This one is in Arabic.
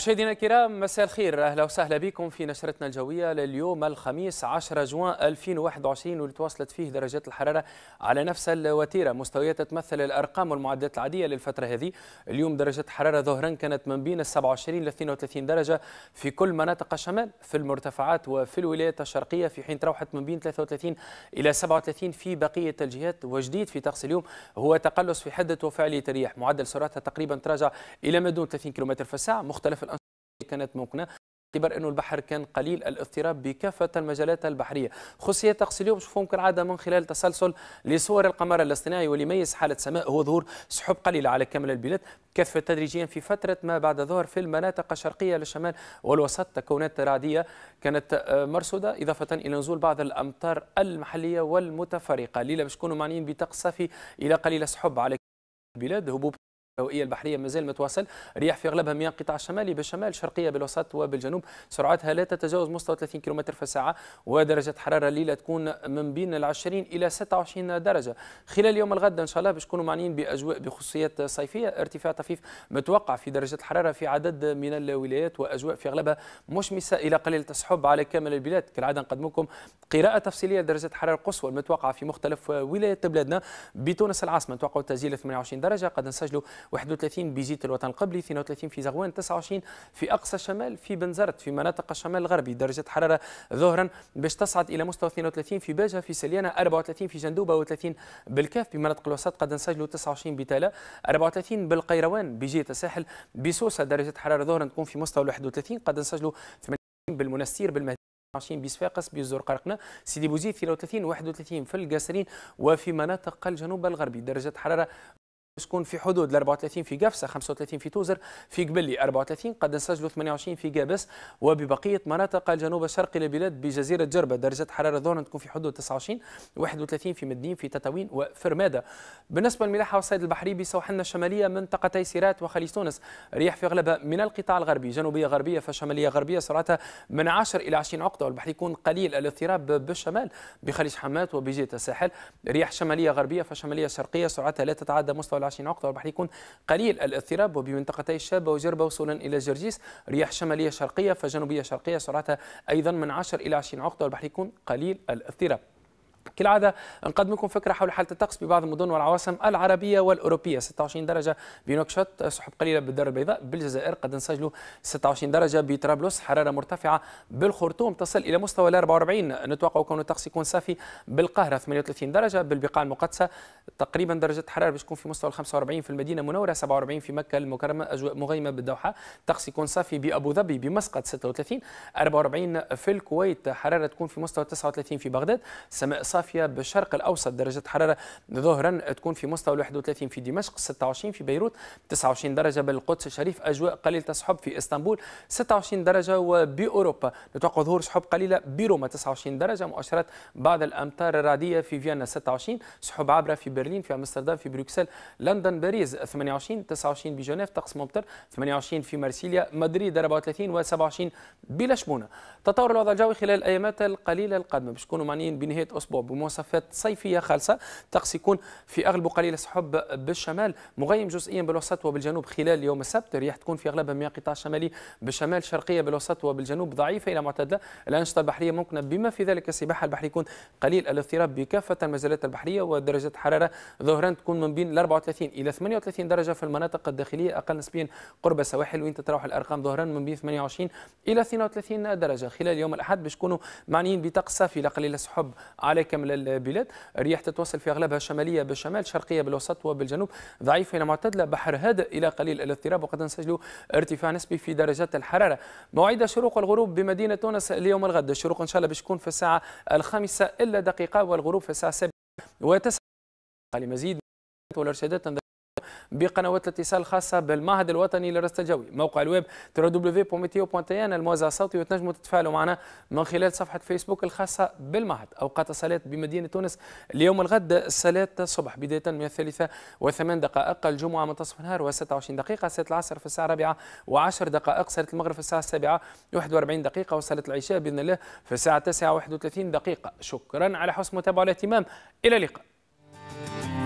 مشاهدينا الكرام مساء الخير اهلا وسهلا بكم في نشرتنا الجويه لليوم الخميس 10 جوان 2021 واللي تواصلت فيه درجات الحراره على نفس الوتيره مستويات تمثل الارقام والمعدات العاديه للفتره هذه اليوم درجه الحراره ظهرا كانت من بين 27 ل 32 درجه في كل مناطق الشمال في المرتفعات وفي الولايات الشرقيه في حين تروحت من بين 33 الى 37 في بقيه الجهات وجديد في طقس اليوم هو تقلص في حده وفعاليه الرياح معدل سرعتها تقريبا تراجع الى ما دون 30 كم في الساعه مختلف كانت ممكنه اعتبر انه البحر كان قليل الاضطراب بكافه المجالات البحريه خصوصيه طقس اليوم ممكن كالعاده من خلال تسلسل لصور القمر الاصطناعي واللي حاله سماء هو ظهور سحب قليله على كامل البلاد كثف تدريجيا في فتره ما بعد الظهر في المناطق الشرقيه للشمال والوسط تكونات رعديه كانت مرصوده اضافه الى نزول بعض الامطار المحليه والمتفرقه ليله باش تكونوا معنيين بطقس صافي الى قليل سحب على البلاد هبوب الهوائيه البحرية مازال متواصل رياح في أغلبها مياه قطاع الشمالي بالشمال شرقية بالوسط وبالجنوب سرعتها لا تتجاوز مستوى 30 كم في الساعة ودرجة حرارة الليلة تكون من بين ال 20 إلى 26 درجة خلال يوم الغد إن شاء الله باش نكونوا معنيين بأجواء بخصوصيات صيفية ارتفاع طفيف متوقع في درجة الحرارة في عدد من الولايات وأجواء في أغلبها مشمسة إلى قليل السحب على كامل البلاد كالعادة نقدم لكم قراءة تفصيلية لدرجة حرارة القصوى المتوقعة في مختلف ولايات بلادنا بتونس العاصمة نتوقعوا تسجيل 28 درجة قد نسجلوا 31 بجيت الوطن القبلي 32 في زغوان 29 في أقصى الشمال في بنزرت في مناطق الشمال الغربي درجة حرارة ظهرا باش تصعد إلى مستوى 32 في باجة في سليانة 34 في جندوبة و30 بالكاف بمناطق الوسط قد نسجلوا 29 بتالا 34 بالقيروان بجهة الساحل بسوسة درجة حرارة ظهرا تكون في مستوى 31 قد نسجلوا 80 بالمنستير بالمهدي 20 بصفاقس بزرقرقنا سيدي بوزيد 33 31 في القاسرين وفي مناطق الجنوب الغربي درجة حرارة تكون في حدود 34 في قفصه 35 في توزر في قبلي 34 قد نسجلوا 28 في قابس وببقيه مناطق الجنوب الشرقي للبلاد بجزيره جربه درجه حراره ظهرا تكون في حدود 29 31 في مدين في تتاوين وفرماده بالنسبه للملاحه والصيد البحري بسواحلنا الشماليه منطقتي سيرات وخليج تونس رياح في اغلبها من القطاع الغربي جنوبيه غربيه فشماليه غربيه سرعتها من 10 الى 20 عقده والبحر يكون قليل الاضطراب بالشمال بخليج حماه وبجهه الساحل رياح شماليه غربيه فشماليه شرقيه سرعتها لا تتعدى مستوى 24 عقدة والبحر يكون قليل الاضطراب وبمنطقتي الشابة وجربة وصولا إلى جرجيس رياح شمالية شرقية فجنوبية شرقية سرعتها أيضا من 10 إلى 20 عقدة والبحر يكون قليل الاضطراب كالعادة نقدم لكم فكرة حول حالة الطقس ببعض المدن والعواصم العربية والأوروبية 26 درجة بنوكشوت سحب قليلة بالدار البيضاء بالجزائر قد نسجلوا 26 درجة بطرابلس حرارة مرتفعة بالخرطوم تصل إلى مستوى ال 44 نتوقع كون الطقس يكون صافي بالقاهرة 38 درجة بالبقاع المقدسة تقريبا درجة الحرارة باش تكون في مستوى ال 45 في المدينة المنورة 47 في مكة المكرمة أجواء مغيمة بالدوحة الطقس يكون صافي بأبو ظبي بمسقط 36 44 في الكويت حرارة تكون في مستوى 39 في بغداد سماء صافيه بالشرق الاوسط درجه حراره ظهرا تكون في مستوى 31 في دمشق 26 في بيروت 29 درجه بالقدس الشريف اجواء قليله السحب في اسطنبول 26 درجه وباوروبا نتوقع ظهور سحب قليله بروما 29 درجه مؤشرات بعض الامطار الرعديه في فيينا 26 سحب عابره في برلين في امستردام في بروكسل لندن باريس 28 29 بجنيف طقس ممطر 28 في مارسيليا مدريد 34 و27 بلا شمونه تطور الوضع الجوي خلال الايامات القليله القادمه باش معنيين بنهايه اسبوع الرطوبة بمواصفات صيفية خالصة الطقس يكون في أغلب قليل سحب بالشمال مغيم جزئيا بالوسط وبالجنوب خلال يوم السبت الرياح تكون في أغلبها من القطاع الشمالي بالشمال شرقية بالوسط وبالجنوب ضعيفة إلى معتدلة الأنشطة البحرية ممكنة بما في ذلك السباحة البحرية يكون قليل الاضطراب بكافة المجالات البحرية ودرجات الحرارة ظهرا تكون من بين 34 إلى 38 درجة في المناطق الداخلية أقل نسبيا قرب السواحل وين تتراوح الأرقام ظهرا من بين 28 إلى 32 درجة خلال يوم الأحد باش يكونوا معنيين بطقس صافي لقليل السحب على كامل البلاد رياح تتوصل في أغلبها شمالية بالشمال شرقية بالوسط وبالجنوب ضعيفة إلى معتدلة بحر هادئ إلى قليل الاضطراب وقد نسجل ارتفاع نسبي في درجات الحرارة موعد الشروق والغروب بمدينة تونس اليوم الغد الشروق إن شاء الله باش تكون في الساعة الخامسة إلا دقيقة والغروب في الساعة 7 وتسعة لمزيد والارشادات بقنوات الاتصال الخاصه بالمعهد الوطني للرصد الجوي موقع الويب www.meteo.tn الموزع الصوتي وتنجموا تتفاعلوا معنا من خلال صفحه فيسبوك الخاصه بالمعهد اوقات الصلاه بمدينه تونس اليوم الغد صلاه الصبح بدايه من الثالثه وثمان دقائق الجمعه منتصف النهار و26 دقيقه صلاه العصر في الساعه الرابعه و10 دقائق صلاه المغرب في الساعه السابعه 41 دقيقه وصلاه العشاء باذن الله في الساعه 9 31 دقيقه شكرا على حسن المتابعه والاهتمام الى اللقاء